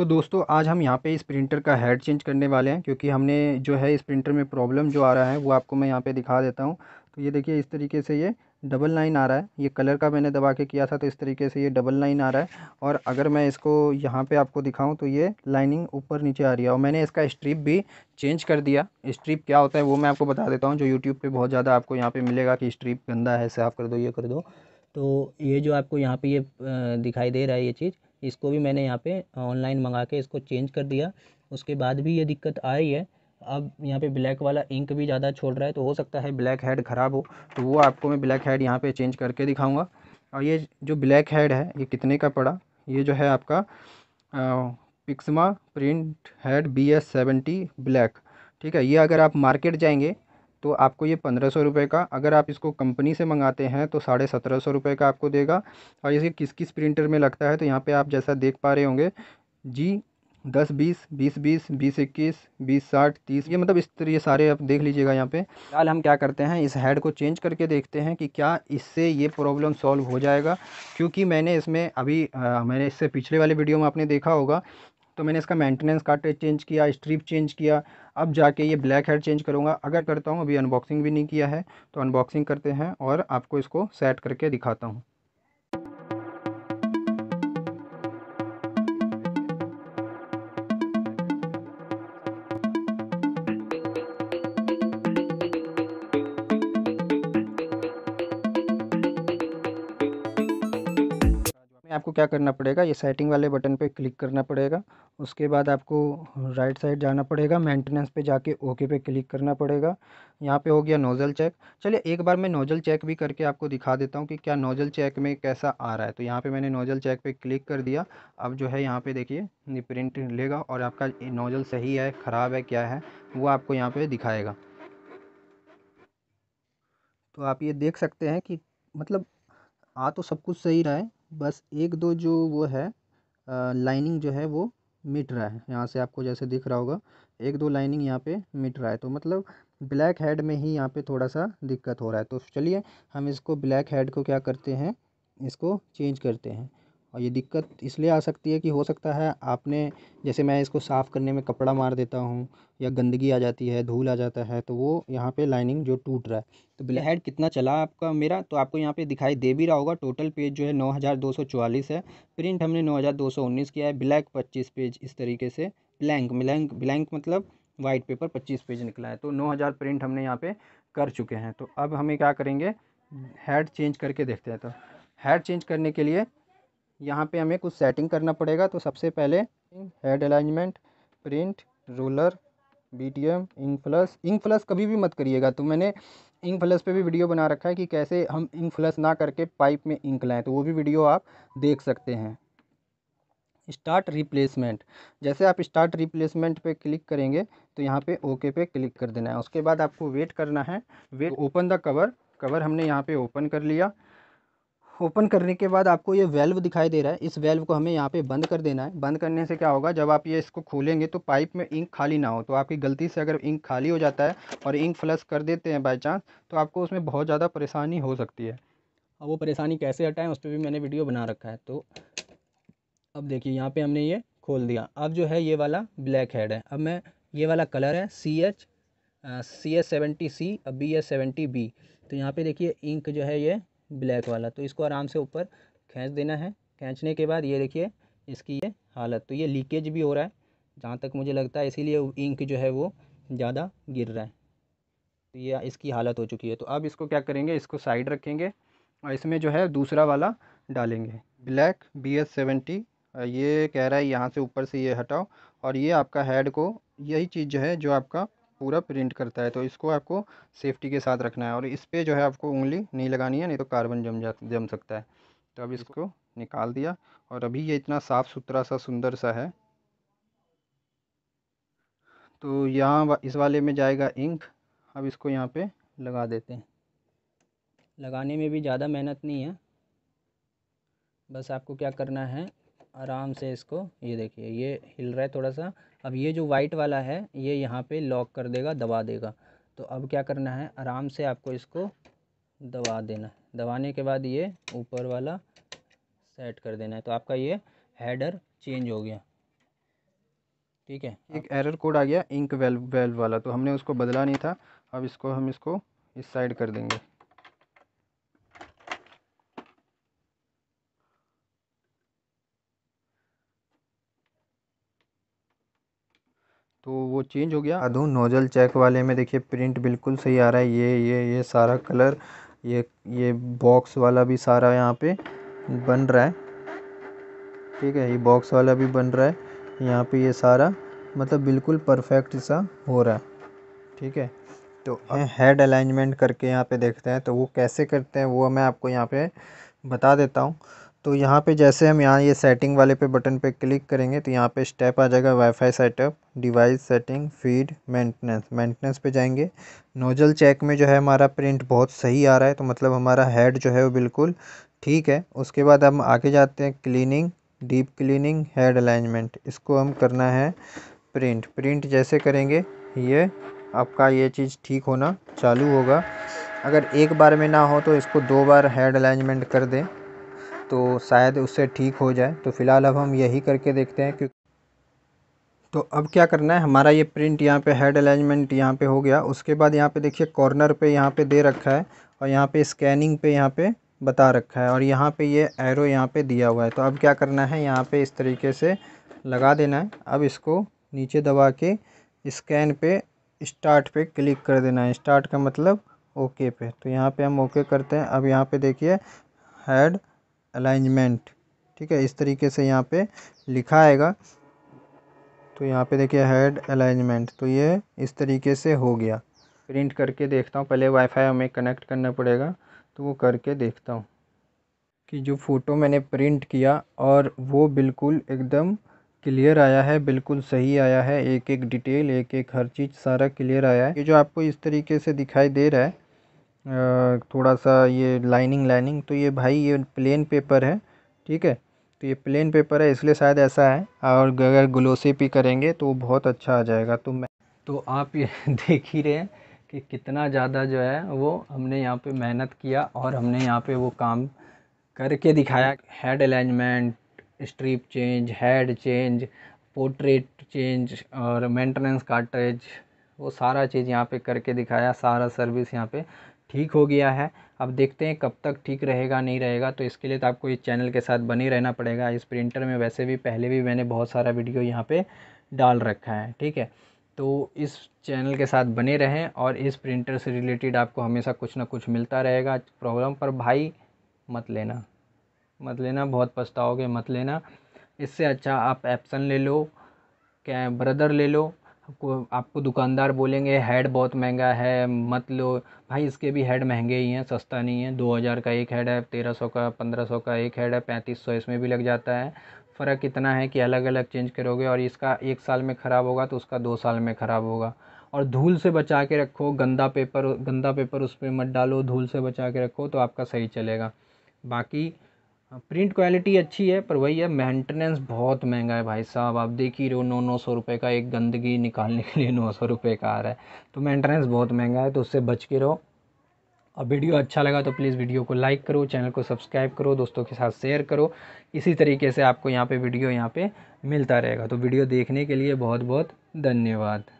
तो दोस्तों आज हम यहाँ पे इस प्रिंटर का हेड चेंज करने वाले हैं क्योंकि हमने जो है इस प्रिंटर में प्रॉब्लम जो आ रहा है वो आपको मैं यहाँ पे दिखा देता हूँ तो ये देखिए इस तरीके से ये डबल लाइन आ रहा है ये कलर का मैंने दबा के किया था तो इस तरीके से ये डबल लाइन आ रहा है और अगर मैं इसको यहाँ पे आपको दिखाऊं तो ये लाइनिंग ऊपर नीचे आ रही है और मैंने इसका स्ट्रिप भी चेंज कर दिया स्ट्रिप क्या होता है वो मैं आपको बता देता हूँ जो यूट्यूब पे बहुत ज़्यादा आपको यहाँ पर मिलेगा कि स्ट्रिप गंदा है साफ़ कर दो ये कर दो तो ये जो आपको यहाँ पर ये दिखाई दे रहा है ये चीज़ इसको भी मैंने यहाँ पे ऑनलाइन मंगा के इसको चेंज कर दिया उसके बाद भी ये दिक्कत आ रही है अब यहाँ पे ब्लैक वाला इंक भी ज़्यादा छोड़ रहा है तो हो सकता है ब्लैक हेड ख़राब हो तो वो आपको मैं ब्लैक हेड यहाँ पे चेंज करके दिखाऊंगा और ये जो ब्लैक हेड है ये कितने का पड़ा ये जो है आपका Pixma print head B S seventy black ठीक है ये अगर आप मार्केट जाएंगे तो आपको ये पंद्रह सौ रुपये का अगर आप इसको कंपनी से मंगाते हैं तो साढ़े सत्रह सौ रुपये का आपको देगा और ये किस किस प्रिंटर में लगता है तो यहाँ पे आप जैसा देख पा रहे होंगे जी दस बीस बीस बीस बीस इक्कीस बीस साठ तीस ये मतलब इस तरह ये सारे आप देख लीजिएगा यहाँ पे फिलहाल हम क्या करते हैं इस हेड को चेंज करके देखते हैं कि क्या इससे ये प्रॉब्लम सॉल्व हो जाएगा क्योंकि मैंने इसमें अभी आ, मैंने इससे पिछले वाले वीडियो में आपने देखा होगा तो मैंने इसका मेंटेनेंस काट चेंज किया स्ट्रिप चेंज किया अब जाके ये ब्लैक हेड चेंज करूँगा अगर करता हूँ अभी अनबॉक्सिंग भी नहीं किया है तो अनबॉक्सिंग करते हैं और आपको इसको सेट करके दिखाता हूँ में आपको क्या करना पड़ेगा ये सेटिंग वाले बटन पे क्लिक करना पड़ेगा उसके बाद आपको राइट साइड जाना पड़ेगा मेंटेनेंस पे जाके ओके पे क्लिक करना पड़ेगा यहाँ पे हो गया नोज़ल चेक चलिए एक बार मैं नोज़ल चेक भी करके आपको दिखा देता हूँ कि क्या नोज़ल चेक में कैसा आ रहा है तो यहाँ पर मैंने नोज़ल चेक पर क्लिक कर दिया अब जो है यहाँ पर देखिए प्रिंट लेगा और आपका नोज़ल सही है ख़राब है क्या है वो आपको यहाँ पर दिखाएगा तो आप ये देख सकते हैं कि मतलब आ तो सब कुछ सही रहा है बस एक दो जो वो है लाइनिंग जो है वो मिट रहा है यहाँ से आपको जैसे दिख रहा होगा एक दो लाइनिंग यहाँ पे मिट रहा है तो मतलब ब्लैक हेड में ही यहाँ पे थोड़ा सा दिक्कत हो रहा है तो चलिए हम इसको ब्लैक हेड को क्या करते हैं इसको चेंज करते हैं और ये दिक्कत इसलिए आ सकती है कि हो सकता है आपने जैसे मैं इसको साफ़ करने में कपड़ा मार देता हूँ या गंदगी आ जाती है धूल आ जाता है तो वो यहाँ पे लाइनिंग जो टूट रहा है तो बिल हेड कितना चला आपका मेरा तो आपको यहाँ पे दिखाई दे भी रहा होगा टोटल पेज जो है नौ हज़ार दो सौ चवालीस है प्रिंट हमने नौ हज़ार दो सौ उन्नीस किया है ब्लैक पच्चीस पेज इस तरीके से ब्लैंक ब्लैंक ब्लैंक मतलब वाइट पेपर पच्चीस पेज निकला है तो नौ हज़ार प्रिंट हमने यहाँ पर कर चुके हैं तो अब हमें क्या करेंगे हेड चेंज करके देखते हैं तो हेड चेंज करने के लिए यहाँ पे हमें कुछ सेटिंग करना पड़ेगा तो सबसे पहले head alignment print roller B T M ink plus ink plus कभी भी मत करिएगा तो मैंने इंक प्लस पे भी वीडियो बना रखा है कि कैसे हम इंक प्लस ना करके पाइप में इंक लाएँ तो वो भी वीडियो आप देख सकते हैं स्टार्ट रिप्लेसमेंट जैसे आप स्टार्ट रिप्लेसमेंट पे क्लिक करेंगे तो यहाँ पे ओके पे क्लिक कर देना है उसके बाद आपको वेट करना है wait open the cover cover हमने यहाँ पे ओपन कर लिया ओपन करने के बाद आपको ये वेल्व दिखाई दे रहा है इस वेल्व को हमें यहाँ पे बंद कर देना है बंद करने से क्या होगा जब आप ये इसको खोलेंगे तो पाइप में इंक खाली ना हो तो आपकी गलती से अगर इंक खाली हो जाता है और इंक फ्लस कर देते हैं बाई चांस तो आपको उसमें बहुत ज़्यादा परेशानी हो सकती है अब वो परेशानी कैसे हटाएं उस पर भी मैंने वीडियो बना रखा है तो अब देखिए यहाँ पर हमने ये खोल दिया अब जो है ये वाला ब्लैक हेड है अब मैं ये वाला कलर है C H C S seventy C B S seventy B तो यहाँ पे देखिए इंक जो है ये ब्लैक वाला तो इसको आराम से ऊपर खींच देना है खींचने के बाद ये देखिए इसकी ये हालत तो ये लीकेज भी हो रहा है जहाँ तक मुझे लगता है इसीलिए इंक जो है वो ज़्यादा गिर रहा है तो ये इसकी हालत हो चुकी है तो अब इसको क्या करेंगे इसको साइड रखेंगे और इसमें जो है दूसरा वाला डालेंगे ब्लैक बी एस सेवेंटी ये कह रहा है यहाँ से ऊपर से ये हटाओ और ये आपका हेड को यही चीज़ जो है जो आपका पूरा प्रिंट करता है तो इसको आपको सेफ्टी के साथ रखना है और इस पर जो है आपको उंगली नहीं लगानी है नहीं तो कार्बन जम जा जम सकता है तो अब इसको निकाल दिया और अभी ये इतना साफ़ सुथरा सा सुंदर सा है तो यहाँ इस वाले में जाएगा इंक अब इसको यहाँ पे लगा देते हैं लगाने में भी ज़्यादा मेहनत नहीं है बस आपको क्या करना है आराम से इसको ये देखिए ये हिल रहा है थोड़ा सा अब ये जो वाइट वाला है ये यहाँ पे लॉक कर देगा दबा देगा तो अब क्या करना है आराम से आपको इसको दबा देना दबाने के बाद ये ऊपर वाला सेट कर देना है तो आपका ये हेडर चेंज हो गया ठीक है एक एरर कोड आ गया इंक वेल्व वेल्व वाला तो हमने उसको बदला नहीं था अब इसको हम इसको इस साइड कर देंगे तो वो चेंज हो गया अधू नोजल चेक वाले में देखिए प्रिंट बिल्कुल सही आ रहा है ये ये ये सारा कलर ये ये बॉक्स वाला भी सारा यहाँ पे बन रहा है ठीक है ये बॉक्स वाला भी बन रहा है यहाँ पे ये सारा मतलब बिल्कुल परफेक्ट सा हो रहा है ठीक है तो हेड हाँ। अलाइनमेंट करके यहाँ पे देखते हैं तो वो कैसे करते हैं वो मैं आपको यहाँ पे बता देता हूँ तो यहाँ पे जैसे हम यहाँ ये सेटिंग वाले पे बटन पे क्लिक करेंगे तो यहाँ पे स्टेप आ जाएगा WiFi setup device setting feed maintenance maintenance पे जाएंगे नोजल चेक में जो है हमारा प्रिंट बहुत सही आ रहा है तो मतलब हमारा हेड जो है वो बिल्कुल ठीक है उसके बाद हम आगे जाते हैं cleaning deep cleaning head alignment इसको हम करना है प्रिंट प्रिंट जैसे करेंगे ये आपका ये चीज़ ठीक होना चालू होगा अगर एक बार में ना हो तो इसको दो बार हेड अलाइनमेंट कर दें तो शायद उससे ठीक हो जाए तो फ़िलहाल अब हम यही करके देखते हैं क्योंकि तो अब क्या करना है हमारा ये प्रिंट यहाँ पे हेड अलाइनमेंट यहाँ पे हो गया उसके बाद यहाँ पे देखिए कॉर्नर पे यहाँ पे दे रखा है और यहाँ पे स्कैनिंग पे यहाँ पे बता रखा है और यहाँ पे ये एरो यहाँ पे दिया हुआ है तो अब क्या करना है यहाँ पे इस तरीके से लगा देना है अब इसको नीचे दबा के स्कैन पे स्टार्ट पे क्लिक कर देना है स्टार्ट का मतलब ओके पे तो यहाँ पर हम ओके करते हैं अब यहाँ पर देखिए हेड अलाइनमेंट ठीक है इस तरीके से यहाँ पे लिखा आएगा तो यहाँ पे देखिए हेड अलाइनमेंट तो ये इस तरीके से हो गया प्रिंट करके देखता हूँ पहले वाईफाई हमें कनेक्ट करना पड़ेगा तो वो करके देखता हूँ कि जो फ़ोटो मैंने प्रिंट किया और वो बिल्कुल एकदम क्लियर आया है बिल्कुल सही आया है एक एक डिटेल एक एक हर चीज़ सारा क्लियर आया है ये जो आपको इस तरीके से दिखाई दे रहा है थोड़ा सा ये लाइनिंग लाइनिंग तो ये भाई ये प्लेन पेपर है ठीक है तो ये प्लेन पेपर है इसलिए शायद ऐसा है और अगर ग्लोसी भी करेंगे तो बहुत अच्छा आ जाएगा तो मैं तो आप ये देख ही रहे हैं कि कितना ज़्यादा जो है वो हमने यहाँ पे मेहनत किया और हमने यहाँ पे वो काम करके दिखाया head alignment strip change head change portrait change और मेंटेनेंस कार्टेज वो सारा चीज़ यहाँ पे करके दिखाया सारा सर्विस यहाँ पे ठीक हो गया है अब देखते हैं कब तक ठीक रहेगा नहीं रहेगा तो इसके लिए तो आपको इस चैनल के साथ बने रहना पड़ेगा इस प्रिंटर में वैसे भी पहले भी मैंने बहुत सारा वीडियो यहाँ पे डाल रखा है ठीक है तो इस चैनल के साथ बने रहें और इस प्रिंटर से रिलेटेड आपको हमेशा कुछ ना कुछ मिलता रहेगा प्रॉब्लम पर भाई मत लेना मत लेना बहुत पछताओगे मत लेना इससे अच्छा आप एप्सन ले लो क्या ब्रदर ले लो आपको आपको दुकानदार बोलेंगे हेड बहुत महंगा है मत लो भाई इसके भी हेड महंगे ही हैं सस्ता नहीं है दो हज़ार का एक हेड है तेरह सौ का पंद्रह सौ का एक हेड है पैंतीस सौ इसमें भी लग जाता है फ़र्क इतना है कि अलग अलग चेंज करोगे और इसका एक साल में ख़राब होगा तो उसका दो साल में ख़राब होगा और धूल से बचा के रखो गंदा पेपर गंदा पेपर उस पर मत डालो धूल से बचा के रखो तो आपका सही चलेगा बाकी प्रिंट हाँ, क्वालिटी अच्छी है पर वही है मेंटेनेंस बहुत महंगा है भाई साहब आप देख ही रहे हो नौ नौ सौ रुपये का एक गंदगी निकालने के लिए नौ सौ रुपये का आ रहा है तो मेंटेनेंस बहुत महंगा है तो उससे बच के रहो और वीडियो अच्छा लगा तो प्लीज़ वीडियो को लाइक करो चैनल को सब्सक्राइब करो दोस्तों के साथ शेयर करो इसी तरीके से आपको यहाँ पर वीडियो यहाँ पर मिलता रहेगा तो वीडियो देखने के लिए बहुत बहुत धन्यवाद